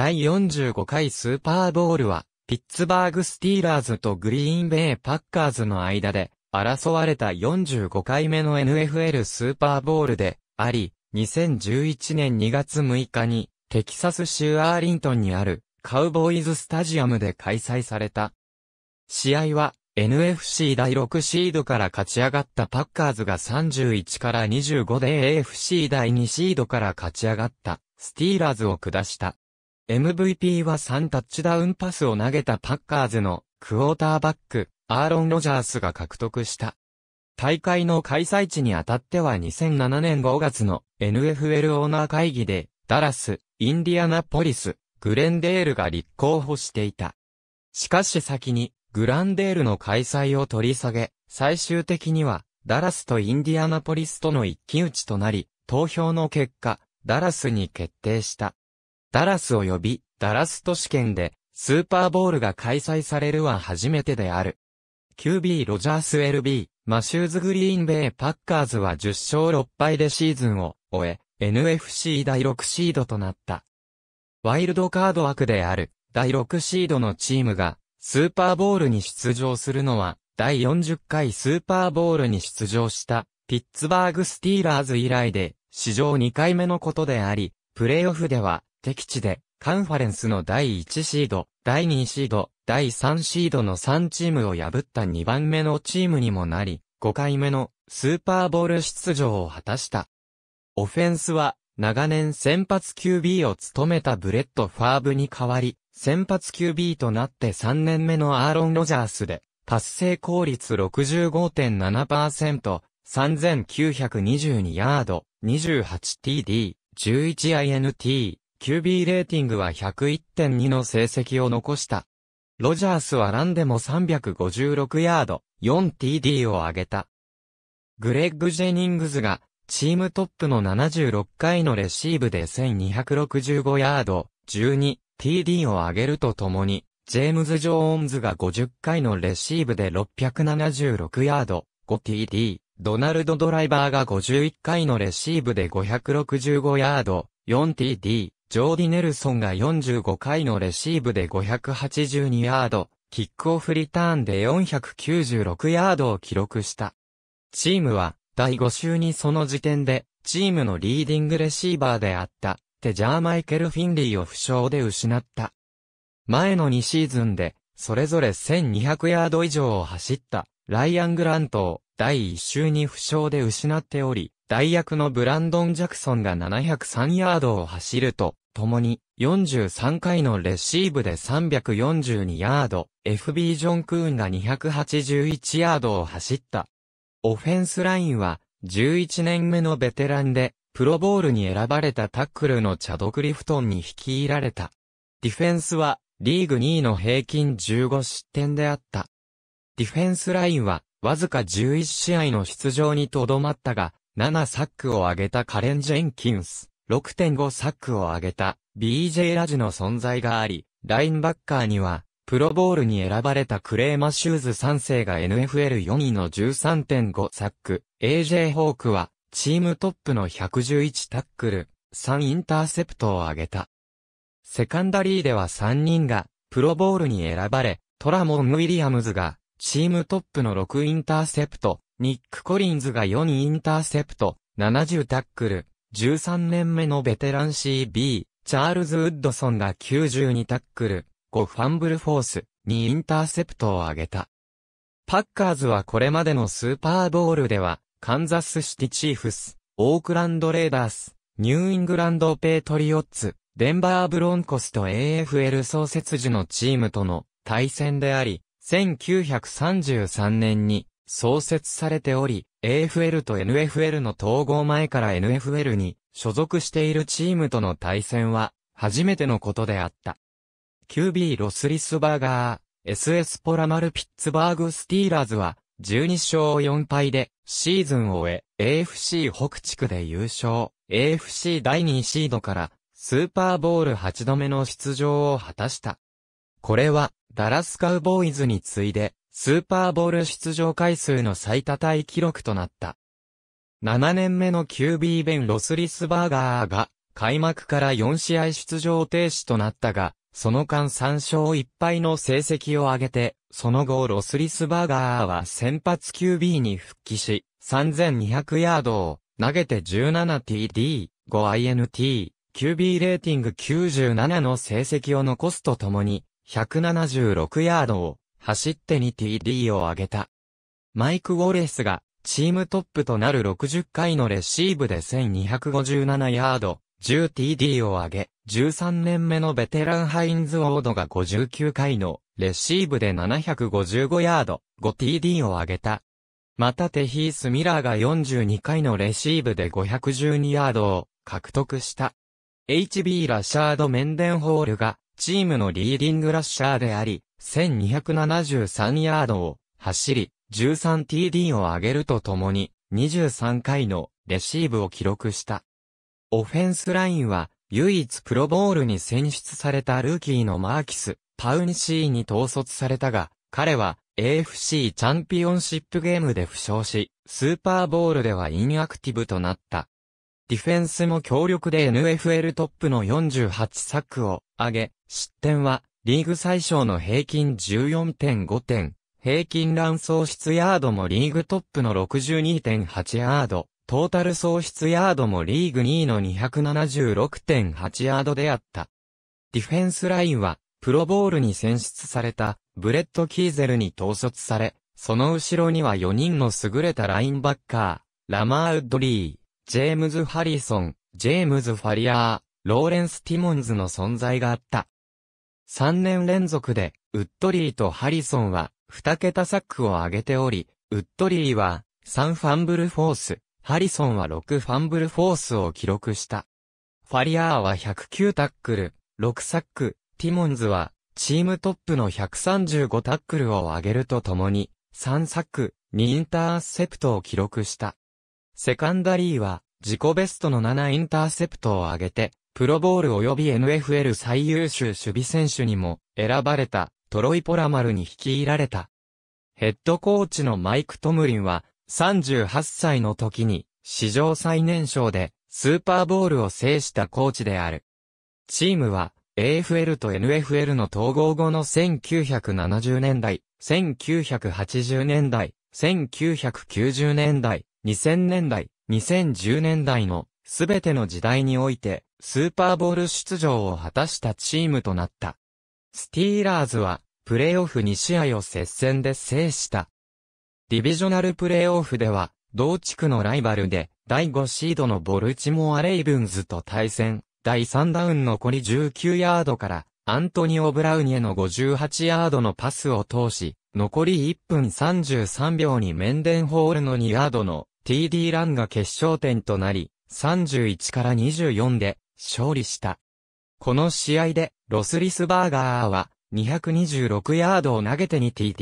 第45回スーパーボウルは、ピッツバーグスティーラーズとグリーンベイパッカーズの間で、争われた45回目の NFL スーパーボウルで、あり、2011年2月6日に、テキサス州アーリントンにある、カウボーイズスタジアムで開催された。試合は、NFC 第6シードから勝ち上がったパッカーズが31から25で AFC 第2シードから勝ち上がったスティーラーズを下した。MVP は3タッチダウンパスを投げたパッカーズのクォーターバック、アーロン・ロジャースが獲得した。大会の開催地にあたっては2007年5月の NFL オーナー会議で、ダラス、インディアナポリス、グレンデールが立候補していた。しかし先に、グランデールの開催を取り下げ、最終的には、ダラスとインディアナポリスとの一騎打ちとなり、投票の結果、ダラスに決定した。ダラス及びダラス都市圏でスーパーボールが開催されるは初めてである。QB ロジャース LB、マシューズグリーンベイパッカーズは10勝6敗でシーズンを終え、NFC 第6シードとなった。ワイルドカード枠である第6シードのチームがスーパーボールに出場するのは第40回スーパーボールに出場したピッツバーグスティーラーズ以来で史上2回目のことであり、プレイオフでは敵地で、カンファレンスの第1シード、第2シード、第3シードの3チームを破った2番目のチームにもなり、5回目のスーパーボール出場を果たした。オフェンスは、長年先発 QB を務めたブレット・ファーブに代わり、先発 QB となって3年目のアーロン・ロジャースで、達成効率65.7%、3922ヤード、28TD、11INT、QB レーティングは101.2の成績を残した。ロジャースはランでも356ヤード、4TD を挙げた。グレッグ・ジェニングズが、チームトップの76回のレシーブで1265ヤード、12TD を挙げるとともに、ジェームズ・ジョーンズが50回のレシーブで676ヤード、5TD、ドナルド・ドライバーが51回のレシーブで565ヤード、4TD、ジョーディ・ネルソンが45回のレシーブで582ヤード、キックオフリターンで496ヤードを記録した。チームは、第5週にその時点で、チームのリーディングレシーバーであった、テジャーマイケル・フィンリーを負傷で失った。前の2シーズンで、それぞれ1200ヤード以上を走った、ライアン・グラントを第1週に負傷で失っており、代役のブランドン・ジャクソンが703ヤードを走ると、共に43回のレシーブで342ヤード、FB ジョン・クーンが281ヤードを走った。オフェンスラインは11年目のベテランで、プロボールに選ばれたタックルのチャド・クリフトンに率いられた。ディフェンスはリーグ2位の平均15失点であった。ディフェンスラインはわずか11試合の出場にとどまったが、7サックを挙げたカレン・ジェンキンス、6.5サックを挙げた BJ ラジの存在があり、ラインバッカーには、プロボールに選ばれたクレーマシューズ3世が NFL4 位の13.5サック、AJ ホークは、チームトップの111タックル、3インターセプトを挙げた。セカンダリーでは3人が、プロボールに選ばれ、トラモン・ウィリアムズが、チームトップの6インターセプト、ニック・コリンズが4にインターセプト、70タックル、13年目のベテラン CB、チャールズ・ウッドソンが92タックル、5ファンブルフォース、2インターセプトを挙げた。パッカーズはこれまでのスーパーボールでは、カンザスシティチーフス、オークランドレーダース、ニューイングランドペイトリオッツ、デンバーブロンコスと AFL 創設時のチームとの対戦であり、1933年に創設されており、AFL と NFL の統合前から NFL に所属しているチームとの対戦は初めてのことであった。QB ロスリスバーガー、SS ポラマルピッツバーグスティーラーズは12勝4敗でシーズンを終え AFC 北地区で優勝、AFC 第2シードからスーパーボール8度目の出場を果たした。これは、ダラスカウボーイズに次いで、スーパーボール出場回数の最多タイ記録となった。7年目の QB ベン・ロスリスバーガーが、開幕から4試合出場停止となったが、その間3勝1敗の成績を上げて、その後ロスリスバーガーは先発 QB に復帰し、3200ヤードを投げて 17TD、5INT、QB レーティング97の成績を残すとともに、176ヤードを走って 2TD を挙げた。マイク・ウォレスがチームトップとなる60回のレシーブで1257ヤード、10TD を上げ、13年目のベテランハインズ・オードが59回のレシーブで755ヤード、5TD を上げた。またテヒース・ミラーが42回のレシーブで512ヤードを獲得した。HB ラシャード・メンデンホールがチームのリーディングラッシャーであり、1273ヤードを走り、13TD を上げるとともに、23回のレシーブを記録した。オフェンスラインは、唯一プロボールに選出されたルーキーのマーキス、パウニシーに統率されたが、彼は AFC チャンピオンシップゲームで負傷し、スーパーボールではインアクティブとなった。ディフェンスも強力で NFL トップの48サックを上げ、失点はリーグ最小の平均14.5点、平均乱喪出ヤードもリーグトップの62.8ヤード、トータル喪出ヤードもリーグ2位の276.8ヤードであった。ディフェンスラインは、プロボールに選出された、ブレッド・キーゼルに統率され、その後ろには4人の優れたラインバッカー、ラマー・ウッドリー、ジェームズ・ハリソン、ジェームズ・ファリアー、ローレンス・ティモンズの存在があった。3年連続で、ウッドリーとハリソンは、2桁サックを上げており、ウッドリーは、3ファンブルフォース、ハリソンは6ファンブルフォースを記録した。ファリアーは109タックル、6サック、ティモンズは、チームトップの135タックルを上げるとともに、3サック、2インターセプトを記録した。セカンダリーは、自己ベストの7インターセプトを挙げて、プロボール及び NFL 最優秀守備選手にも選ばれたトロイ・ポラマルに率いられた。ヘッドコーチのマイク・トムリンは38歳の時に史上最年少でスーパーボールを制したコーチである。チームは AFL と NFL の統合後の1970年代、1980年代、1990年代、2000年代、2010年代のすべての時代においてスーパーボール出場を果たしたチームとなった。スティーラーズはプレーオフ2試合を接戦で制した。ディビジョナルプレーオフでは同地区のライバルで第5シードのボルチモア・レイブンズと対戦、第3ダウン残り19ヤードからアントニオ・ブラウニへの58ヤードのパスを通し、残り1分33秒にメンデンホールの2ヤードの TD ランが決勝点となり、31から24で勝利した。この試合で、ロスリスバーガーは、226ヤードを投げてに TD、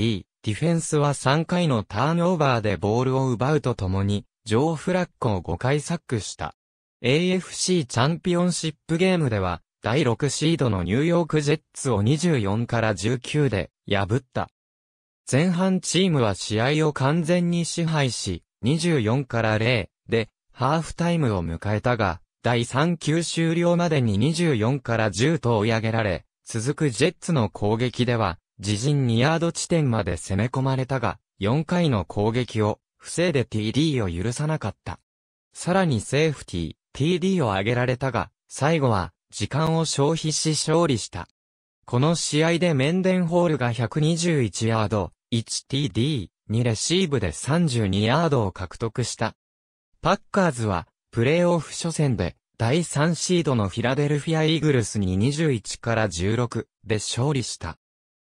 ディフェンスは3回のターンオーバーでボールを奪うとともに、ジョー・フラッコを5回サックした。AFC チャンピオンシップゲームでは、第6シードのニューヨークジェッツを24から19で破った。前半チームは試合を完全に支配し、24から0でハーフタイムを迎えたが、第3球終了までに24から10と追い上げられ、続くジェッツの攻撃では、自陣2ヤード地点まで攻め込まれたが、4回の攻撃を防いで TD を許さなかった。さらにセーフティー、TD を上げられたが、最後は時間を消費し勝利した。この試合でメンデンホールが121ヤード、1TD、2レシーブで32ヤードを獲得した。パッカーズは、プレーオフ初戦で、第3シードのフィラデルフィア・イーグルスに21から16で勝利した。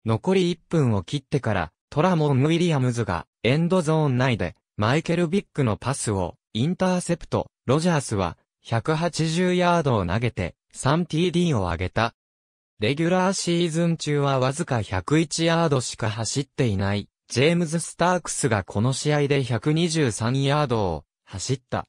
残り1分を切ってから、トラモン・ウィリアムズがエンドゾーン内でマイケル・ビッグのパスをインターセプト、ロジャースは180ヤードを投げて 3TD を上げた。レギュラーシーズン中はわずか101ヤードしか走っていないジェームズ・スタークスがこの試合で123ヤードを走った。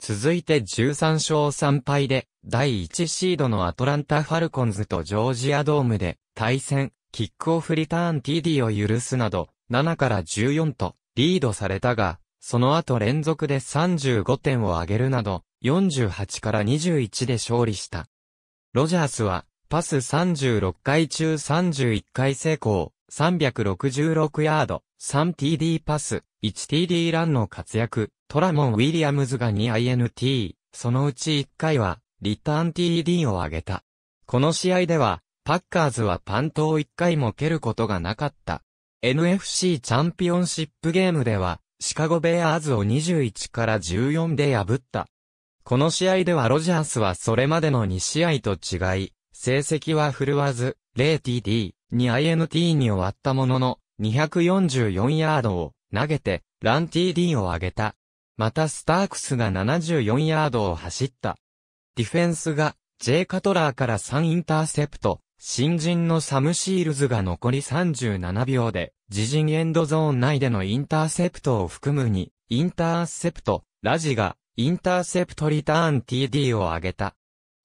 続いて13勝3敗で第1シードのアトランタ・ファルコンズとジョージアドームで対戦、キックオフリターン TD を許すなど7から14とリードされたが、その後連続で35点を挙げるなど48から21で勝利した。ロジャースはパス36回中31回成功、366ヤード、3TD パス、1TD ランの活躍、トラモン・ウィリアムズが 2INT、そのうち1回は、リターン TD を挙げた。この試合では、パッカーズはパントを1回も蹴ることがなかった。NFC チャンピオンシップゲームでは、シカゴベアーズを21から14で破った。この試合ではロジャースはそれまでの2試合と違い、成績は振るわず、0TD、2INT に終わったものの、244ヤードを投げて、ラン TD を上げた。またスタークスが74ヤードを走った。ディフェンスが、J カトラーから3インターセプト、新人のサムシールズが残り37秒で、自陣エンドゾーン内でのインターセプトを含むに、インターセプト、ラジが、インターセプトリターン TD を上げた。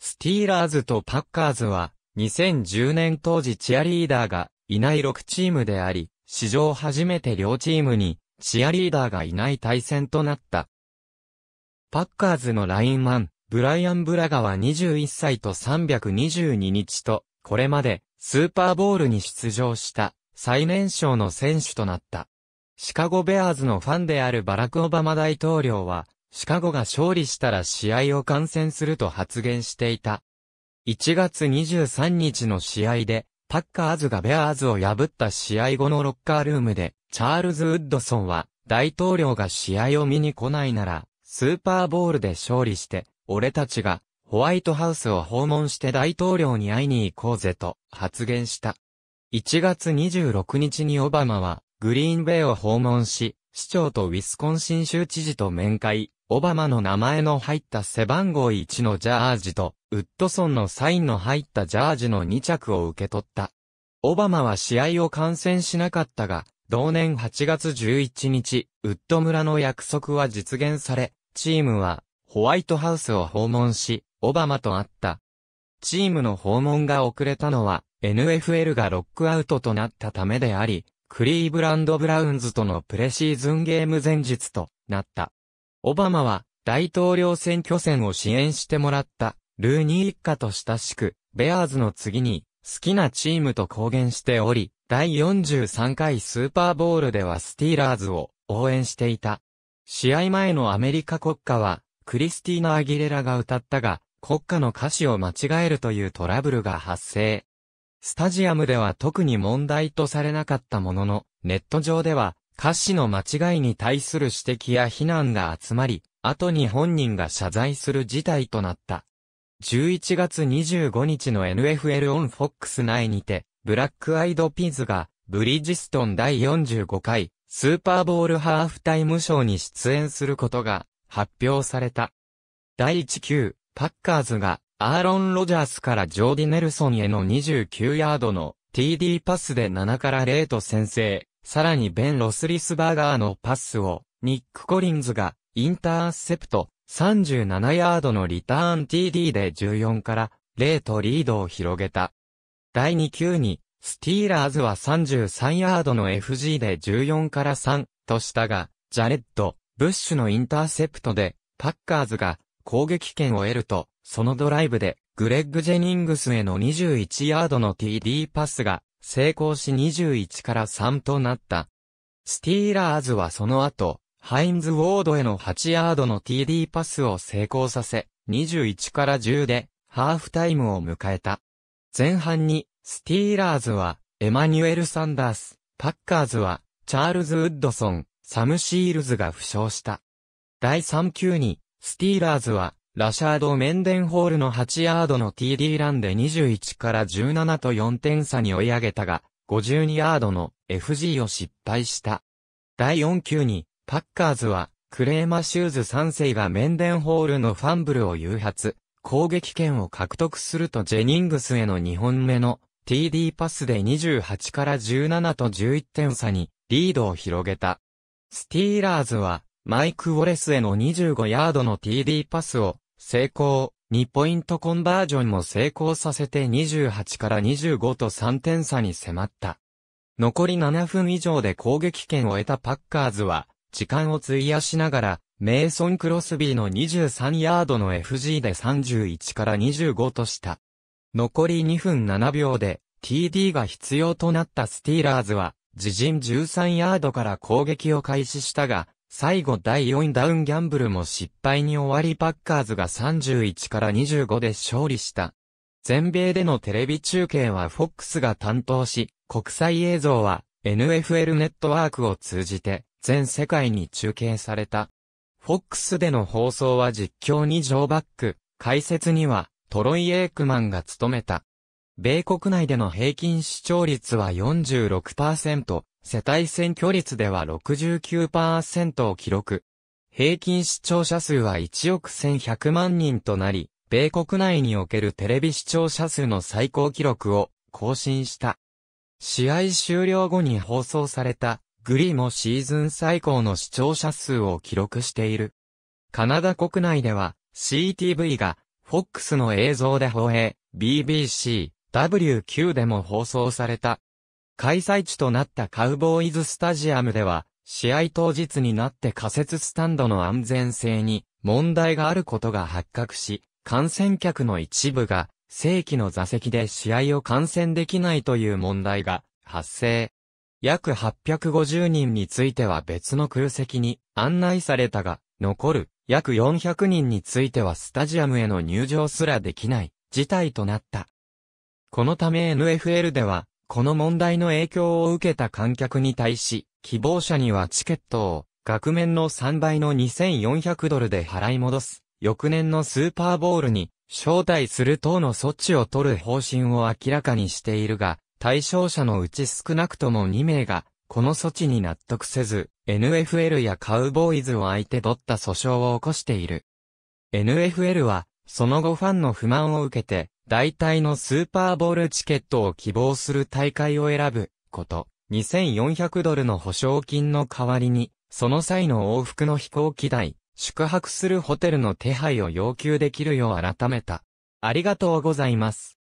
スティーラーズとパッカーズは、2010年当時チアリーダーがいない6チームであり、史上初めて両チームにチアリーダーがいない対戦となった。パッカーズのラインマン、ブライアン・ブラガは21歳と322日と、これまでスーパーボールに出場した最年少の選手となった。シカゴベアーズのファンであるバラク・オバマ大統領は、シカゴが勝利したら試合を観戦すると発言していた。1月23日の試合で、パッカーズがベアーズを破った試合後のロッカールームで、チャールズ・ウッドソンは、大統領が試合を見に来ないなら、スーパーボールで勝利して、俺たちが、ホワイトハウスを訪問して大統領に会いに行こうぜと発言した。1月26日にオバマは、グリーンベイを訪問し、市長とウィスコンシン州知事と面会、オバマの名前の入った背番号1のジャージと、ウッドソンのサインの入ったジャージの2着を受け取った。オバマは試合を観戦しなかったが、同年8月11日、ウッド村の約束は実現され、チームは、ホワイトハウスを訪問し、オバマと会った。チームの訪問が遅れたのは、NFL がロックアウトとなったためであり、クリーブランド・ブラウンズとのプレシーズンゲーム前日となった。オバマは大統領選挙戦を支援してもらったルーニー一家と親しく、ベアーズの次に好きなチームと公言しており、第43回スーパーボールではスティーラーズを応援していた。試合前のアメリカ国歌は、クリスティーナ・アギレラが歌ったが、国歌の歌詞を間違えるというトラブルが発生。スタジアムでは特に問題とされなかったものの、ネット上では、歌詞の間違いに対する指摘や非難が集まり、後に本人が謝罪する事態となった。11月25日の NFL オン FOX 内にて、ブラックアイドピーズが、ブリジストン第45回、スーパーボールハーフタイムショーに出演することが、発表された。第1級、パッカーズが、アーロン・ロジャースからジョーディ・ネルソンへの29ヤードの TD パスで7から0と先制。さらにベン・ロスリスバーガーのパスを、ニック・コリンズが、インターセプト、37ヤードのリターン TD で14から0とリードを広げた。第2球に、スティーラーズは33ヤードの FG で14から3としたが、ジャレッド、ブッシュのインターセプトで、パッカーズが攻撃権を得ると、そのドライブで、グレッグ・ジェニングスへの21ヤードの TD パスが成功し21から3となった。スティーラーズはその後、ハインズ・ウォードへの8ヤードの TD パスを成功させ、21から10で、ハーフタイムを迎えた。前半に、スティーラーズは、エマニュエル・サンダース、パッカーズは、チャールズ・ウッドソン、サム・シールズが負傷した。第3球に、スティーラーズは、ラシャード・メンデンホールの8ヤードの TD ランで21から17と4点差に追い上げたが、52ヤードの FG を失敗した。第4球に、パッカーズは、クレーマシューズ3世がメンデンホールのファンブルを誘発、攻撃権を獲得するとジェニングスへの2本目の TD パスで28から17と11点差にリードを広げた。スティーラーズはマイク・ウォレスへの25ヤードの TD パスを成功、2ポイントコンバージョンも成功させて28から25と3点差に迫った。残り7分以上で攻撃権を得たパッカーズは、時間を費やしながら、メイソン・クロスビーの23ヤードの FG で31から25とした。残り2分7秒で TD が必要となったスティーラーズは、自陣13ヤードから攻撃を開始したが、最後第4ダウンギャンブルも失敗に終わりパッカーズが31から25で勝利した。全米でのテレビ中継は FOX が担当し、国際映像は NFL ネットワークを通じて全世界に中継された。FOX での放送は実況にジョーバック、解説にはトロイ・エイクマンが務めた。米国内での平均視聴率は46%、世帯選挙率では69%を記録。平均視聴者数は1億1100万人となり、米国内におけるテレビ視聴者数の最高記録を更新した。試合終了後に放送されたグリーもシーズン最高の視聴者数を記録している。カナダ国内では CTV が FOX の映像で放映、BBC、WQ でも放送された開催地となったカウボーイズスタジアムでは、試合当日になって仮設スタンドの安全性に問題があることが発覚し、観戦客の一部が正規の座席で試合を観戦できないという問題が発生。約850人については別の空席に案内されたが、残る約400人についてはスタジアムへの入場すらできない事態となった。このため NFL ではこの問題の影響を受けた観客に対し、希望者にはチケットを、額面の3倍の2400ドルで払い戻す、翌年のスーパーボールに、招待する等の措置を取る方針を明らかにしているが、対象者のうち少なくとも2名が、この措置に納得せず、NFL やカウボーイズを相手取った訴訟を起こしている。NFL は、その後ファンの不満を受けて、大体のスーパーボールチケットを希望する大会を選ぶこと、2400ドルの保証金の代わりに、その際の往復の飛行機代、宿泊するホテルの手配を要求できるよう改めた。ありがとうございます。